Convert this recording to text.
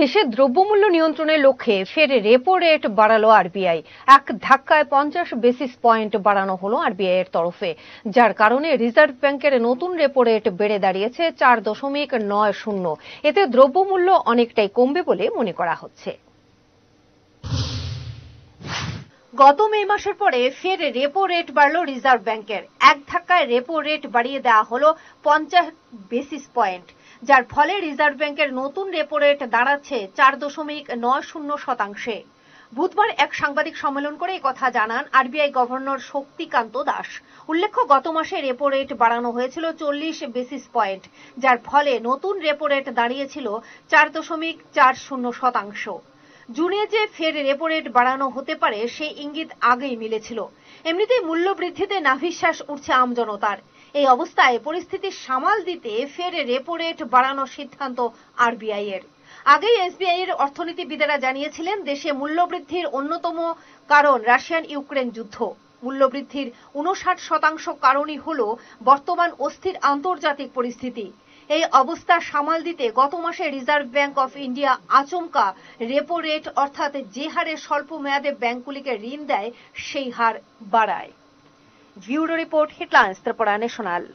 দেশে দ্রব্যমূল্য নিয়ন্ত্রণের লক্ষ্যে ফের রেপো রেট বাড়ালো আরবিআই এক ধাক্কায় পঞ্চাশ বেসিস পয়েন্ট বাড়ানো হল আরবিআই এর তরফে যার কারণে রিজার্ভ ব্যাংকের নতুন রেপো রেট বেড়ে দাঁড়িয়েছে চার দশমিক নয় শূন্য এতে দ্রব্যমূল্য অনেকটাই কমবে বলে মনে করা হচ্ছে গত মে মাসের পরে ফের রেপো রেট বাড়ল রিজার্ভ ব্যাংকের এক ধাক্কায় রেপো রেট বাড়িয়ে দেওয়া হল পঞ্চাশ বেসিস পয়েন্ট যার ফলে রিজার্ভ ব্যাংকের নতুন রেপো রেট দাঁড়াচ্ছে চার দশমিক নয় শূন্য শতাংশে বুধবার এক সাংবাদিক সম্মেলন করে কথা জানান আরবিআই গভর্নর শক্তিকান্ত দাস উল্লেখ্য গত মাসে রেপো রেট বাড়ানো হয়েছিল চল্লিশ বেসিস পয়েন্ট যার ফলে নতুন রেপো রেট দাঁড়িয়েছিল চার দশমিক চার শূন্য শতাংশ জুনে যে ফের রেপো রেট বাড়ানো হতে পারে সেই ইঙ্গিত আগেই মিলেছিল এমনিতেই মূল্যবৃদ্ধিতে নাভিশ্বাস উঠছে আমজনতার এই অবস্থায় পরিস্থিতি সামাল দিতে ফের রেপো রেট বাড়ানোর সিদ্ধান্ত আরবিআই এর আগেই এসবিআই এর অর্থনীতিবিদেরা জানিয়েছিলেন দেশে মূল্যবৃদ্ধির অন্যতম কারণ রাশিয়ান ইউক্রেন যুদ্ধ মূল্যবৃদ্ধির উনষাট শতাংশ কারণই হল বর্তমান অস্থির আন্তর্জাতিক পরিস্থিতি এই অবস্থা সামাল দিতে গত মাসে রিজার্ভ ব্যাংক অফ ইন্ডিয়া আচমকা রেপো রেট অর্থাৎ যে হারে স্বল্প মেয়াদে ব্যাংকগুলিকে ঋণ দেয় সেই হার বাড়ায় bureau report headlines Tripura national